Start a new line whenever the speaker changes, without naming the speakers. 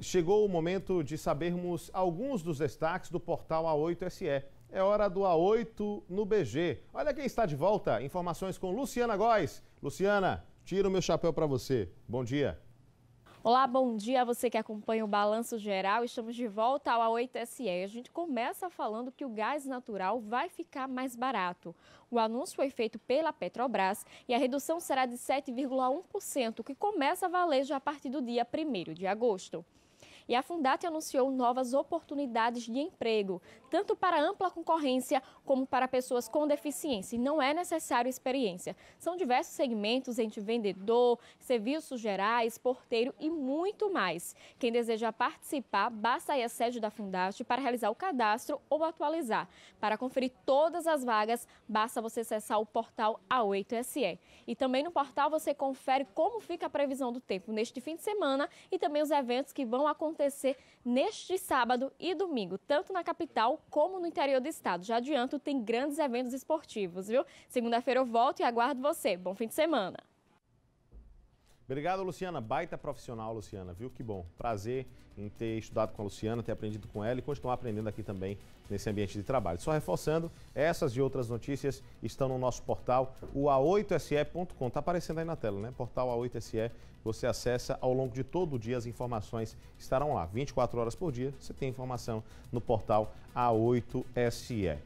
Chegou o momento de sabermos alguns dos destaques do portal A8SE. É hora do A8 no BG. Olha quem está de volta. Informações com Luciana Góes. Luciana, tiro meu chapéu para você. Bom dia.
Olá, bom dia a você que acompanha o Balanço Geral. Estamos de volta ao A8SE. A gente começa falando que o gás natural vai ficar mais barato. O anúncio foi feito pela Petrobras e a redução será de 7,1%, que começa a valer já a partir do dia 1 de agosto. E a Fundat anunciou novas oportunidades de emprego, tanto para ampla concorrência como para pessoas com deficiência. E não é necessário experiência. São diversos segmentos entre vendedor, serviços gerais, porteiro e muito mais. Quem deseja participar, basta ir à sede da Fundat para realizar o cadastro ou atualizar. Para conferir todas as vagas, basta você acessar o portal A8SE. E também no portal você confere como fica a previsão do tempo neste fim de semana e também os eventos que vão acontecer acontecer neste sábado e domingo, tanto na capital como no interior do estado. Já adianto, tem grandes eventos esportivos, viu? Segunda-feira eu volto e aguardo você. Bom fim de semana!
Obrigado, Luciana. Baita profissional, Luciana, viu? Que bom. Prazer em ter estudado com a Luciana, ter aprendido com ela e continuar aprendendo aqui também nesse ambiente de trabalho. Só reforçando, essas e outras notícias estão no nosso portal, o a8se.com. Está aparecendo aí na tela, né? Portal A8SE. Você acessa ao longo de todo o dia, as informações estarão lá. 24 horas por dia, você tem informação no portal A8SE.